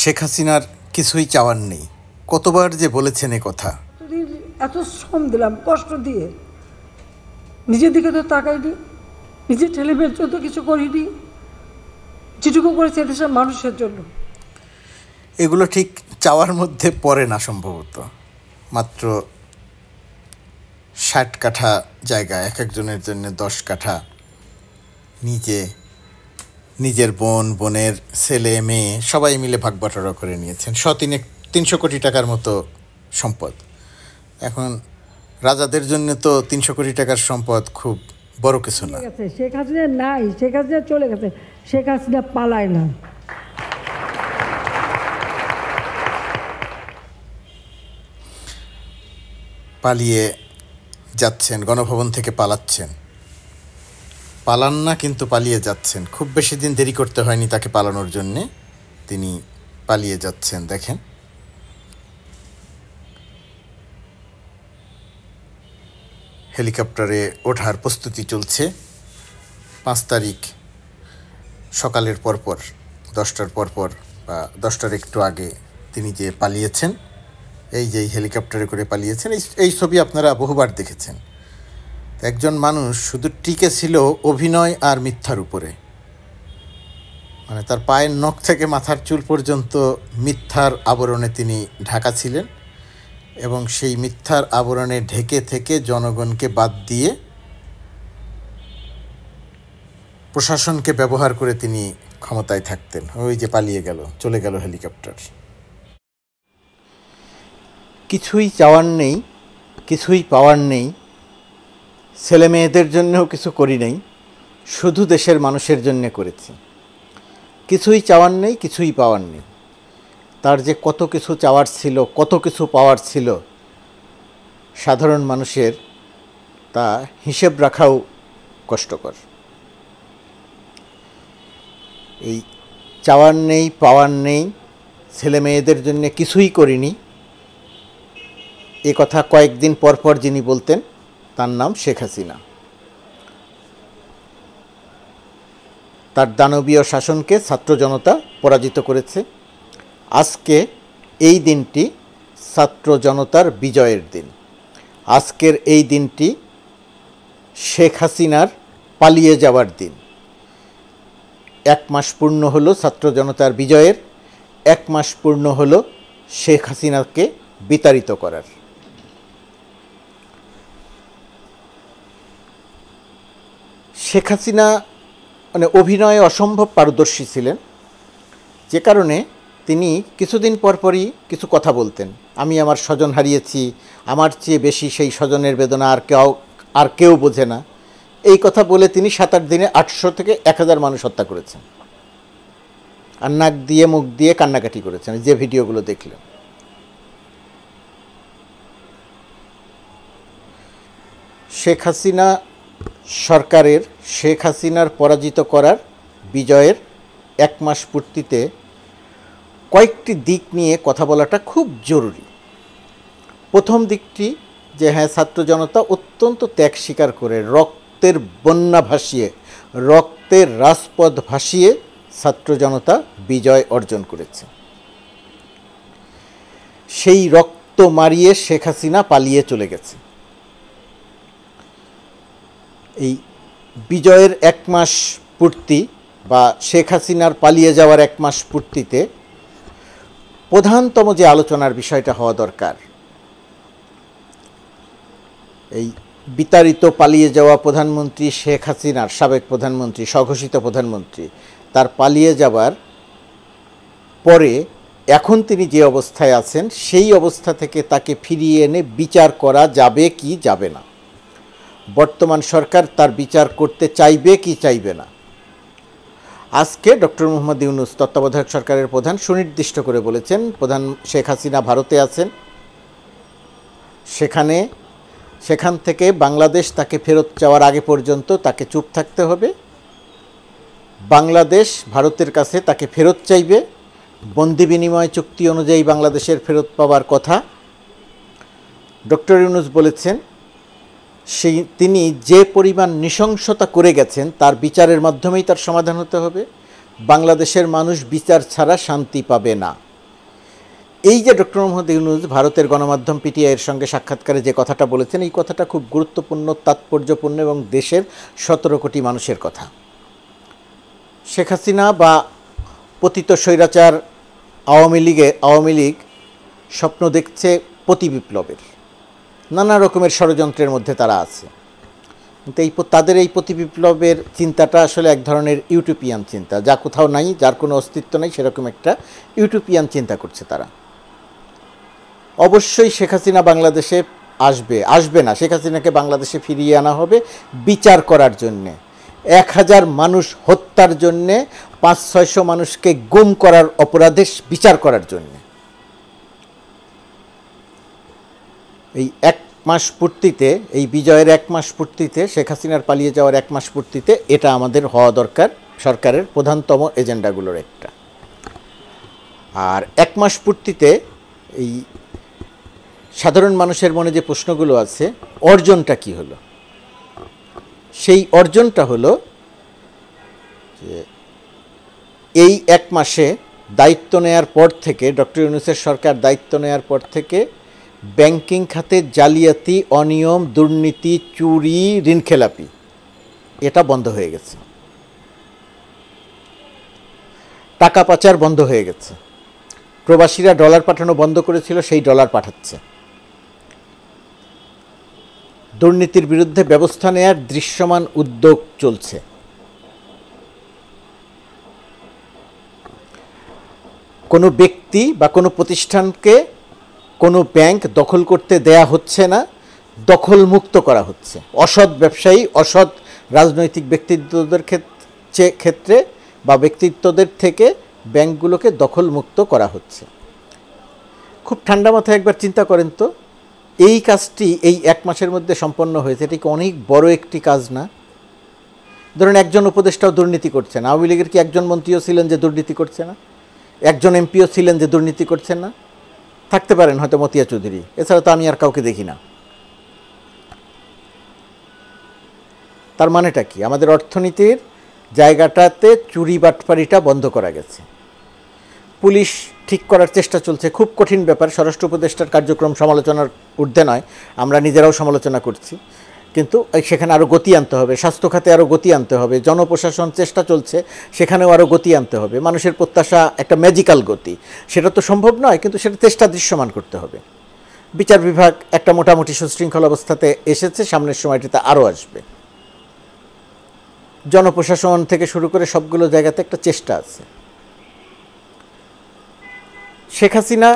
শেখ হাসিনার কিছুই চাওয়ার নেই কতবার যে বলেছেন এ কথা এত শ্রম দিলাম কষ্ট দিয়ে নিজের দিকে তো তাকাইনি নিজের ছেলে মেয়ের জন্য কিছু করিনি যেটুকু করেছে এদেশের মানুষের জন্য এগুলো ঠিক চাওয়ার মধ্যে পড়ে না সম্ভবত মাত্র ষাট কাঠা জায়গা এক একজনের জন্য দশ কাঠা নিজে নিজের বোন বোনের ছেলে মেয়ে সবাই মিলে ভাগ বাটোয়ারা করে নিয়েছেন সতিনে তিনশো কোটি টাকার মতো সম্পদ এখন রাজাদের জন্য তো তিনশো কোটি টাকার সম্পদ খুব বড় কিছু না শেখ হাসিনা নাই শেখ হাসিনা চলে গেছে শেখ হাসিনা পালায় না পালিয়ে যাচ্ছেন গণভবন থেকে পালাচ্ছেন পালান না কিন্তু পালিয়ে যাচ্ছেন খুব বেশি দিন দেরি করতে হয়নি তাকে পালানোর জন্যে তিনি পালিয়ে যাচ্ছেন দেখেন হেলিকপ্টারে ওঠার প্রস্তুতি চলছে পাঁচ তারিখ সকালের পরপর দশটার পরপর বা দশটার একটু আগে তিনি যে পালিয়েছেন এই যে হেলিকপ্টারে করে পালিয়েছেন এই ছবি আপনারা বহুবার দেখেছেন একজন মানুষ শুধু টিকে ছিল অভিনয় আর মিথ্যার উপরে মানে তার পায়ের নখ থেকে মাথার চুল পর্যন্ত মিথ্যার আবরণে তিনি ঢাকা ছিলেন এবং সেই মিথ্যার আবরণে ঢেকে থেকে জনগণকে বাদ দিয়ে প্রশাসনকে ব্যবহার করে তিনি ক্ষমতায় থাকতেন ওই যে পালিয়ে গেল চলে গেল হেলিকপ্টার কিছুই চাওয়ার নেই কিছুই পাওয়ার নেই ছেলে মেয়েদের জন্যও কিছু করি নাই শুধু দেশের মানুষের জন্যে করেছি কিছুই চাওয়ার নেই কিছুই পাওয়ার নেই তার যে কত কিছু চাওয়ার ছিল কত কিছু পাওয়ার ছিল সাধারণ মানুষের তা হিসেব রাখাও কষ্টকর এই চাওয়ার নেই পাওয়ার নেই ছেলে মেয়েদের জন্য কিছুই করিনি এ কথা কয়েকদিন পরপর যিনি বলতেন তার নাম শেখ হাসিনা তার দানবীয় শাসনকে ছাত্র জনতা পরাজিত করেছে আজকে এই দিনটি ছাত্র জনতার বিজয়ের দিন আজকের এই দিনটি শেখ হাসিনার পালিয়ে যাওয়ার দিন এক মাস পূর্ণ হলো ছাত্র জনতার বিজয়ের এক মাস পূর্ণ হলো শেখ হাসিনাকে বিতাড়িত করার শেখ হাসিনা মানে অভিনয়ে অসম্ভব পারদর্শী ছিলেন যে কারণে তিনি কিছুদিন পরপরই কিছু কথা বলতেন আমি আমার স্বজন হারিয়েছি আমার চেয়ে বেশি সেই স্বজনের বেদনা আর কেউ আর কেউ বোঝে না এই কথা বলে তিনি সাত আট দিনে আটশো থেকে এক হাজার মানুষ হত্যা করেছেন আর নাক দিয়ে মুখ দিয়ে কান্নাকাটি করেছেন যে ভিডিওগুলো দেখলেন শেখ হাসিনা সরকারের শেখ হাসিনার পরাজিত করার বিজয়ের এক মাস পূর্তিতে কয়েকটি দিক নিয়ে কথা বলাটা খুব জরুরি প্রথম দিকটি যে হ্যাঁ ছাত্র জনতা অত্যন্ত ত্যাগ স্বীকার করে রক্তের বন্যা ভাসিয়ে রক্তের রাজপথ ভাসিয়ে ছাত্র জনতা বিজয় অর্জন করেছে সেই রক্ত মারিয়ে শেখ হাসিনা পালিয়ে চলে গেছে এই বিজয়ের এক মাস পূর্তি বা শেখ হাসিনার পালিয়ে যাওয়ার এক মাস পূর্তিতে প্রধানতম যে আলোচনার বিষয়টা হওয়া দরকার এই বিতাড়িত পালিয়ে যাওয়া প্রধানমন্ত্রী শেখ হাসিনার সাবেক প্রধানমন্ত্রী স্বঘোষিত প্রধানমন্ত্রী তার পালিয়ে যাবার পরে এখন তিনি যে অবস্থায় আছেন সেই অবস্থা থেকে তাকে ফিরিয়ে এনে বিচার করা যাবে কি যাবে না বর্তমান সরকার তার বিচার করতে চাইবে কি চাইবে না আজকে ডক্টর মোহাম্মদ ইউনুস তত্ত্বাবধায়ক সরকারের প্রধান সুনির্দিষ্ট করে বলেছেন প্রধান শেখ হাসিনা ভারতে আছেন সেখানে সেখান থেকে বাংলাদেশ তাকে ফেরত চাওয়ার আগে পর্যন্ত তাকে চুপ থাকতে হবে বাংলাদেশ ভারতের কাছে তাকে ফেরত চাইবে বন্দি বিনিময় চুক্তি অনুযায়ী বাংলাদেশের ফেরত পাওয়ার কথা ডক্টর ইউনুস বলেছেন সেই তিনি যে পরিমাণ নৃশংসতা করে গেছেন তার বিচারের মাধ্যমেই তার সমাধান হতে হবে বাংলাদেশের মানুষ বিচার ছাড়া শান্তি পাবে না এই যে ডক্টর মোহাম্মদ ইউনুজ ভারতের গণমাধ্যম পিটিআইয়ের সঙ্গে সাক্ষাৎকারে যে কথাটা বলেছেন এই কথাটা খুব গুরুত্বপূর্ণ তাৎপর্যপূর্ণ এবং দেশের সতেরো কোটি মানুষের কথা শেখ হাসিনা বা পতিত স্বৈরাচার আওয়ামী লীগে আওয়ামী লীগ স্বপ্ন দেখছে প্রতি বিপ্লবের নানা রকমের ষড়যন্ত্রের মধ্যে তারা আছে কিন্তু এই তাদের এই প্রতিবিপ্লবের চিন্তাটা আসলে এক ধরনের ইউটোপিয়ান চিন্তা যা কোথাও নাই যার কোনো অস্তিত্ব নাই সেরকম একটা ইউটোপিয়ান চিন্তা করছে তারা অবশ্যই শেখ হাসিনা বাংলাদেশে আসবে আসবে না শেখ হাসিনাকে বাংলাদেশে ফিরিয়ে আনা হবে বিচার করার জন্যে এক হাজার মানুষ হত্যার জন্যে পাঁচ ছয়শো মানুষকে গুম করার অপরাধে বিচার করার জন্যে এই এক মাস পূর্তিতে এই বিজয়ের এক মাস পূর্তিতে শেখ হাসিনার পালিয়ে যাওয়ার এক মাস পূর্তিতে এটা আমাদের হওয়া দরকার সরকারের প্রধানতম এজেন্ডাগুলোর একটা আর এক মাস পূর্তিতে এই সাধারণ মানুষের মনে যে প্রশ্নগুলো আছে অর্জনটা কি হলো সেই অর্জনটা হলো যে এই এক মাসে দায়িত্ব নেয়ার পর থেকে ডক্টর ইউনুসের সরকার দায়িত্ব নেয়ার পর থেকে ব্যাংকিং খাতে জালিয়াতি অনিয়ম দুর্নীতি চুরি ঋণখেলাপি এটা বন্ধ হয়ে গেছে টাকা পাচার বন্ধ হয়ে গেছে প্রবাসীরা ডলার পাঠানো বন্ধ করেছিল সেই ডলার পাঠাচ্ছে দুর্নীতির বিরুদ্ধে ব্যবস্থা নেয়ার দৃশ্যমান উদ্যোগ চলছে কোনো ব্যক্তি বা কোনো প্রতিষ্ঠানকে কোনো ব্যাংক দখল করতে দেয়া হচ্ছে না দখলমুক্ত করা হচ্ছে অসৎ ব্যবসায়ী অসৎ রাজনৈতিক ব্যক্তিত্বদের ক্ষেত্রে বা ব্যক্তিত্বদের থেকে ব্যাংকগুলোকে দখলমুক্ত করা হচ্ছে খুব ঠান্ডা মাথায় একবার চিন্তা করেন তো এই কাজটি এই এক মাসের মধ্যে সম্পন্ন হয়েছে এটি অনেক বড় একটি কাজ না ধরুন একজন উপদেষ্টাও দুর্নীতি না আওয়ামী লীগের কি একজন মন্ত্রীও ছিলেন যে দুর্নীতি করছে না একজন এমপিও ছিলেন যে দুর্নীতি করছে না থাকতে পারেন হয়তো মতিয়া চৌধুরী এছাড়া তো আমি আর কাউকে দেখি না তার মানেটা কি আমাদের অর্থনীতির জায়গাটাতে চুরি বাটপারিটা বন্ধ করা গেছে পুলিশ ঠিক করার চেষ্টা চলছে খুব কঠিন ব্যাপার স্বরাষ্ট্র উপদেষ্টার কার্যক্রম সমালোচনার ঊর্ধ্বে নয় আমরা নিজেরাও সমালোচনা করছি কিন্তু সেখানে আরও গতি আনতে হবে স্বাস্থ্য খাতে আরও গতি আনতে হবে জনপ্রশাসন চেষ্টা চলছে সেখানেও আরও গতি আনতে হবে মানুষের প্রত্যাশা একটা ম্যাজিক্যাল গতি সেটা তো সম্ভব নয় কিন্তু সেটা চেষ্টা দৃশ্যমান করতে হবে বিচার বিভাগ একটা মোটামুটি সুশৃঙ্খল অবস্থাতে এসেছে সামনের সময়টিতে আরও আসবে জনপ্রশাসন থেকে শুরু করে সবগুলো জায়গাতে একটা চেষ্টা আছে শেখ হাসিনা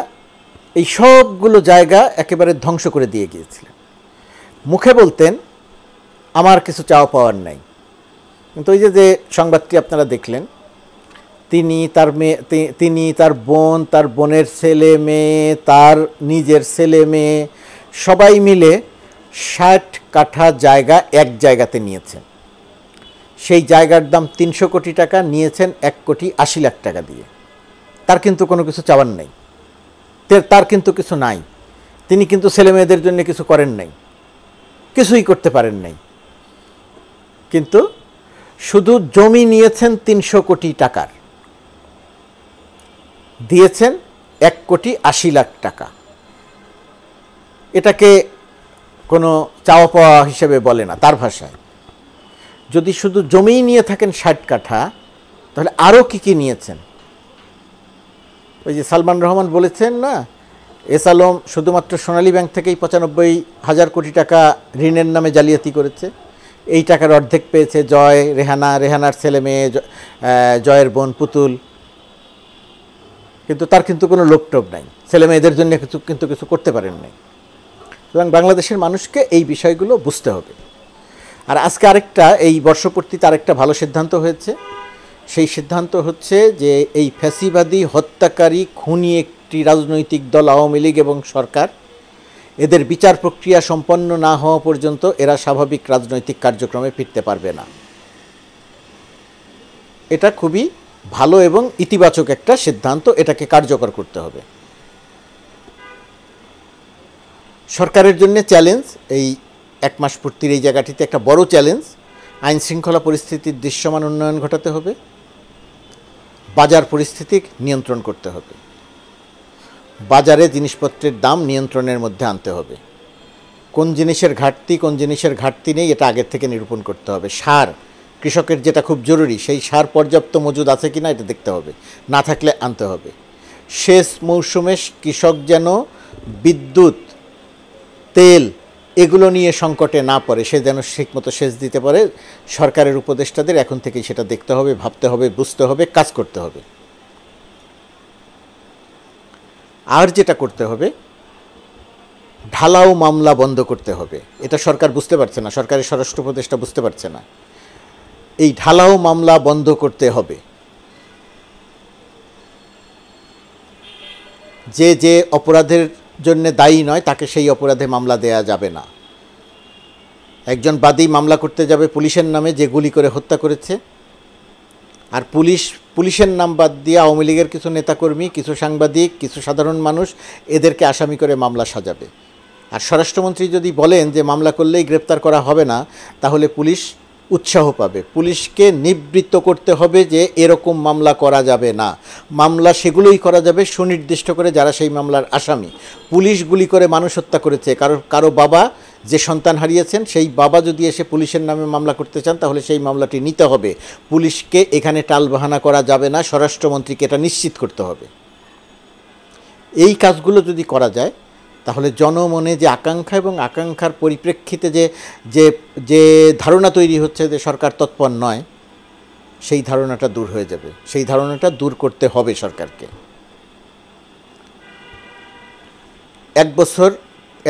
এই সবগুলো জায়গা একেবারে ধ্বংস করে দিয়ে গিয়েছিলেন মুখে বলতেন আমার কিছু চাওয়া পাওয়ার নাই কিন্তু ওই যে যে সংবাদটি আপনারা দেখলেন তিনি তার মেয়ে তিনি তার বোন তার বোনের ছেলে মেয়ে তার নিজের ছেলে মেয়ে সবাই মিলে ষাট কাঠা জায়গা এক জায়গাতে নিয়েছেন সেই জায়গার দাম তিনশো কোটি টাকা নিয়েছেন এক কোটি আশি লাখ টাকা দিয়ে তার কিন্তু কোনো কিছু চাওয়ার নেই তার কিন্তু কিছু নাই তিনি কিন্তু ছেলে মেয়েদের জন্য কিছু করেন নাই কিছুই করতে পারেন নাই কিন্তু শুধু জমি নিয়েছেন তিনশো কোটি টাকার দিয়েছেন এক কোটি আশি লাখ টাকা এটাকে কোনো চাওয়া পাওয়া হিসেবে বলে না তার ভাষায় যদি শুধু জমিই নিয়ে থাকেন ষাট কাঠা তাহলে আরও কী কী নিয়েছেন ওই যে সালমান রহমান বলেছেন না এস আলম শুধুমাত্র সোনালী ব্যাংক থেকেই পঁচানব্বই হাজার কোটি টাকা ঋণের নামে জালিয়াতি করেছে এই টাকার অর্ধেক পেয়েছে জয় রেহানা রেহানার ছেলে মেয়ে জয়ের বোন পুতুল কিন্তু তার কিন্তু কোনো লোকটোপ নাই ছেলে মেয়েদের জন্য কিছু কিন্তু কিছু করতে পারেন নাই সুতরাং বাংলাদেশের মানুষকে এই বিষয়গুলো বুঝতে হবে আর আজকে আরেকটা এই বর্ষপূর্তিতে আরেকটা ভালো সিদ্ধান্ত হয়েছে সেই সিদ্ধান্ত হচ্ছে যে এই ফ্যাসিবাদী হত্যাকারী খুনি একটি রাজনৈতিক দল আওয়ামী লীগ এবং সরকার এদের বিচার প্রক্রিয়া সম্পন্ন না হওয়া পর্যন্ত এরা স্বাভাবিক রাজনৈতিক কার্যক্রমে ফিরতে পারবে না এটা খুবই ভালো এবং ইতিবাচক একটা সিদ্ধান্ত এটাকে কার্যকর করতে হবে সরকারের জন্য চ্যালেঞ্জ এই এক মাস পূর্তির এই জায়গাটিতে একটা বড় চ্যালেঞ্জ আইন শৃঙ্খলা পরিস্থিতির দৃশ্যমান উন্নয়ন ঘটাতে হবে বাজার পরিস্থিতি নিয়ন্ত্রণ করতে হবে বাজারে জিনিসপত্রের দাম নিয়ন্ত্রণের মধ্যে আনতে হবে কোন জিনিসের ঘাটতি কোন জিনিসের ঘাটতি নেই এটা আগের থেকে নিরূপণ করতে হবে সার কৃষকের যেটা খুব জরুরি সেই সার পর্যাপ্ত মজুদ আছে কিনা এটা দেখতে হবে না থাকলে আনতে হবে শেষ মৌসুমে কৃষক যেন বিদ্যুৎ তেল এগুলো নিয়ে সংকটে না পড়ে সে যেন ঠিকমতো সেচ দিতে পারে সরকারের উপদেষ্টাদের এখন থেকেই সেটা দেখতে হবে ভাবতে হবে বুঝতে হবে কাজ করতে হবে আর যেটা করতে হবে ঢালাও মামলা বন্ধ করতে হবে এটা সরকার বুঝতে পারছে না সরকারের স্বরাষ্ট্র উপদেষ্টা বুঝতে পারছে না এই ঢালাও মামলা বন্ধ করতে হবে যে যে অপরাধের জন্য দায়ী নয় তাকে সেই অপরাধে মামলা দেয়া যাবে না একজন বাদী মামলা করতে যাবে পুলিশের নামে যে গুলি করে হত্যা করেছে আর পুলিশ পুলিশের নাম বাদ দিয়ে আওয়ামী লীগের কিছু নেতাকর্মী কিছু সাংবাদিক কিছু সাধারণ মানুষ এদেরকে আসামি করে মামলা সাজাবে আর স্বরাষ্ট্রমন্ত্রী যদি বলেন যে মামলা করলেই গ্রেপ্তার করা হবে না তাহলে পুলিশ উৎসাহ পাবে পুলিশকে নিবৃত্ত করতে হবে যে এরকম মামলা করা যাবে না মামলা সেগুলোই করা যাবে সুনির্দিষ্ট করে যারা সেই মামলার আসামি পুলিশ গুলি করে মানুষ হত্যা করেছে কারো কারো বাবা যে সন্তান হারিয়েছেন সেই বাবা যদি এসে পুলিশের নামে মামলা করতে চান তাহলে সেই মামলাটি নিতে হবে পুলিশকে এখানে টালবাহানা করা যাবে না স্বরাষ্ট্রমন্ত্রীকে এটা নিশ্চিত করতে হবে এই কাজগুলো যদি করা যায় তাহলে জনমনে যে আকাঙ্ক্ষা এবং আকাঙ্ক্ষার পরিপ্রেক্ষিতে যে যে যে ধারণা তৈরি হচ্ছে যে সরকার তৎপর নয় সেই ধারণাটা দূর হয়ে যাবে সেই ধারণাটা দূর করতে হবে সরকারকে এক বছর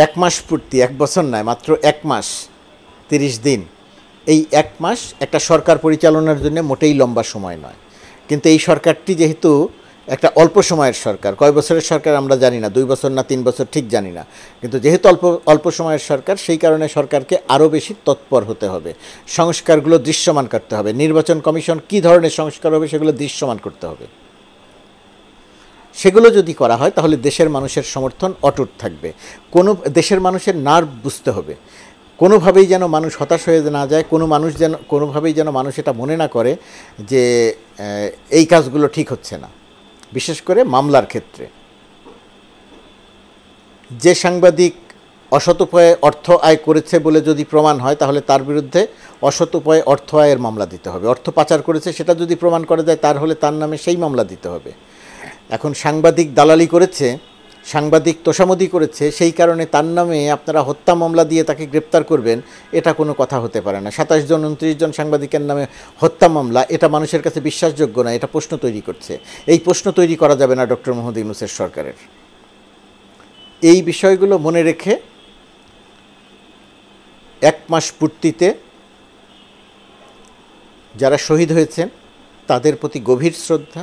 এক মাস পূর্তি এক বছর নয় মাত্র এক মাস তিরিশ দিন এই এক মাস একটা সরকার পরিচালনার জন্য মোটেই লম্বা সময় নয় কিন্তু এই সরকারটি যেহেতু একটা অল্প সময়ের সরকার কয় বছরের সরকার আমরা জানি না দুই বছর না তিন বছর ঠিক জানি না কিন্তু যেহেতু অল্প অল্প সময়ের সরকার সেই কারণে সরকারকে আরও বেশি তৎপর হতে হবে সংস্কারগুলো দৃশ্যমান করতে হবে নির্বাচন কমিশন কি ধরনের সংস্কার হবে সেগুলো দৃশ্যমান করতে হবে সেগুলো যদি করা হয় তাহলে দেশের মানুষের সমর্থন অটুট থাকবে কোনো দেশের মানুষের নার্ভ বুঝতে হবে কোনোভাবেই যেন মানুষ হতাশ হয়ে না যায় কোনো মানুষ যেন কোনোভাবেই যেন মানুষ এটা মনে না করে যে এই কাজগুলো ঠিক হচ্ছে না বিশেষ করে মামলার ক্ষেত্রে যে সাংবাদিক অসৎ উপায়ে অর্থ আয় করেছে বলে যদি প্রমাণ হয় তাহলে তার বিরুদ্ধে অসৎ উপায়ে অর্থ আয়ের মামলা দিতে হবে অর্থ পাচার করেছে সেটা যদি প্রমাণ করা যায় তার হলে তার নামে সেই মামলা দিতে হবে এখন সাংবাদিক দালালি করেছে সাংবাদিক তোষামদি করেছে সেই কারণে তার নামে আপনারা হত্যা মামলা দিয়ে তাকে গ্রেপ্তার করবেন এটা কোনো কথা হতে পারে না সাতাশ জন উনত্রিশ জন সাংবাদিকের নামে হত্যা মামলা এটা মানুষের কাছে বিশ্বাসযোগ্য না এটা প্রশ্ন তৈরি করছে এই প্রশ্ন তৈরি করা যাবে না ডক্টর মোহাম্মদ ইউনুসের সরকারের এই বিষয়গুলো মনে রেখে এক মাস পূর্তিতে যারা শহীদ হয়েছেন তাদের প্রতি গভীর শ্রদ্ধা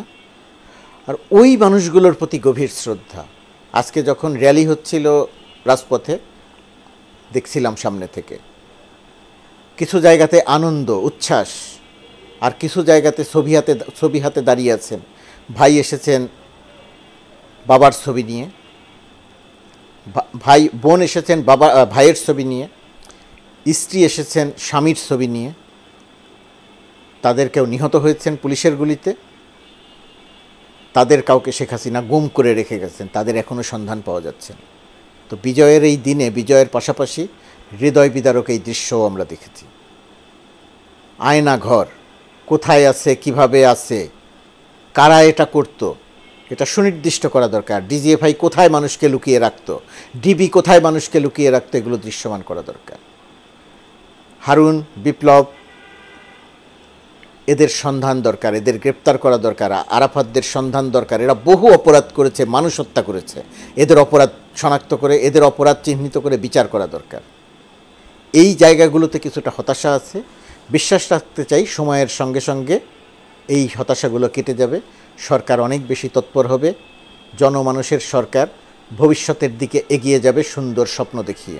আর ওই মানুষগুলোর প্রতি গভীর শ্রদ্ধা আজকে যখন র্যালি হচ্ছিল রাজপথে দেখছিলাম সামনে থেকে কিছু জায়গাতে আনন্দ উচ্ছ্বাস আর কিছু জায়গাতে ছবি হাতে ছবি হাতে দাঁড়িয়ে আছেন ভাই এসেছেন বাবার ছবি নিয়ে ভাই বোন এসেছেন বাবা ভাইয়ের ছবি নিয়ে স্ত্রী এসেছেন স্বামীর ছবি নিয়ে তাদের কেউ নিহত হয়েছেন পুলিশের গুলিতে তাদের কাউকে শেখ হাসিনা গুম করে রেখে গেছেন তাদের এখনও সন্ধান পাওয়া যাচ্ছে তো বিজয়ের এই দিনে বিজয়ের পাশাপাশি হৃদয় বিদারক এই দৃশ্যও আমরা দেখেছি আয়না ঘর কোথায় আছে কিভাবে আছে কারা এটা করত এটা সুনির্দিষ্ট করা দরকার ডিজিএফআই কোথায় মানুষকে লুকিয়ে রাখত ডিবি কোথায় মানুষকে লুকিয়ে রাখতো এগুলো দৃশ্যমান করা দরকার হারুন বিপ্লব এদের সন্ধান দরকার এদের গ্রেপ্তার করা দরকার আরাফাতদের সন্ধান দরকার এরা বহু অপরাধ করেছে মানুষ হত্যা করেছে এদের অপরাধ শনাক্ত করে এদের অপরাধ চিহ্নিত করে বিচার করা দরকার এই জায়গাগুলোতে কিছুটা হতাশা আছে বিশ্বাস রাখতে চাই সময়ের সঙ্গে সঙ্গে এই হতাশাগুলো কেটে যাবে সরকার অনেক বেশি তৎপর হবে জনমানুষের সরকার ভবিষ্যতের দিকে এগিয়ে যাবে সুন্দর স্বপ্ন দেখিয়ে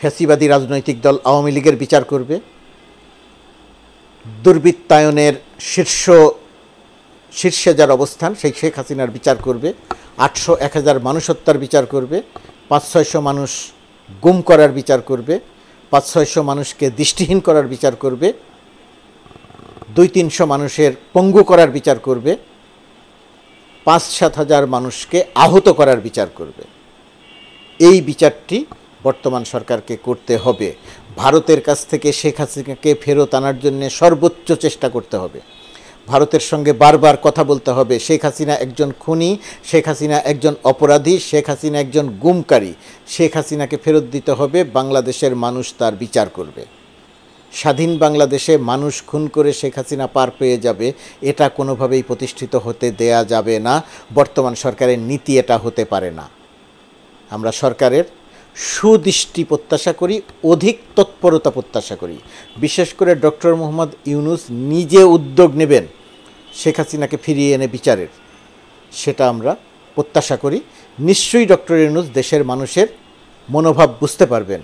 ফ্যাসিবাদী রাজনৈতিক দল আওয়ামী লীগের বিচার করবে দুর্বৃত্তায়নের শীর্ষ শীর্ষে যার অবস্থান সেই শেখ হাসিনার বিচার করবে আটশো এক হাজার মানুষ হত্যার বিচার করবে পাঁচ ছয়শো মানুষ গুম করার বিচার করবে পাঁচ ছয়শো মানুষকে দৃষ্টিহীন করার বিচার করবে দুই তিনশো মানুষের পঙ্গু করার বিচার করবে পাঁচ সাত হাজার মানুষকে আহত করার বিচার করবে এই বিচারটি বর্তমান সরকারকে করতে হবে ভারতের কাছ থেকে শেখ হাসিনাকে ফেরত আনার জন্য সর্বোচ্চ চেষ্টা করতে হবে ভারতের সঙ্গে বারবার কথা বলতে হবে শেখ হাসিনা একজন খুনি শেখ হাসিনা একজন অপরাধী শেখ হাসিনা একজন গুমকারী শেখ হাসিনাকে ফেরত দিতে হবে বাংলাদেশের মানুষ তার বিচার করবে স্বাধীন বাংলাদেশে মানুষ খুন করে শেখ হাসিনা পার পেয়ে যাবে এটা কোনোভাবেই প্রতিষ্ঠিত হতে দেয়া যাবে না বর্তমান সরকারের নীতি এটা হতে পারে না আমরা সরকারের সুদৃষ্টি প্রত্যাশা করি অধিক তৎপরতা প্রত্যাশা করি বিশেষ করে ডক্টর মোহাম্মদ ইউনুস নিজে উদ্যোগ নেবেন শেখ হাসিনাকে ফিরিয়ে এনে বিচারের সেটা আমরা প্রত্যাশা করি নিশ্চয়ই ডক্টর ইউনুস দেশের মানুষের মনোভাব বুঝতে পারবেন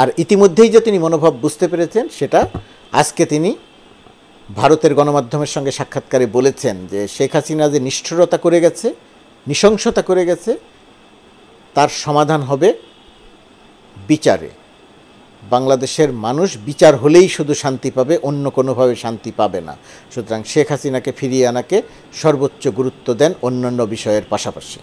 আর ইতিমধ্যেই যে তিনি মনোভাব বুঝতে পেরেছেন সেটা আজকে তিনি ভারতের গণমাধ্যমের সঙ্গে সাক্ষাৎকারে বলেছেন যে শেখ হাসিনা যে নিষ্ঠুরতা করে গেছে নৃশংসতা করে গেছে তার সমাধান হবে বিচারে বাংলাদেশের মানুষ বিচার হলেই শুধু শান্তি পাবে অন্য কোনোভাবে শান্তি পাবে না সুতরাং শেখ হাসিনাকে ফিরিয়ে আনাকে সর্বোচ্চ গুরুত্ব দেন অন্যান্য বিষয়ের পাশাপাশি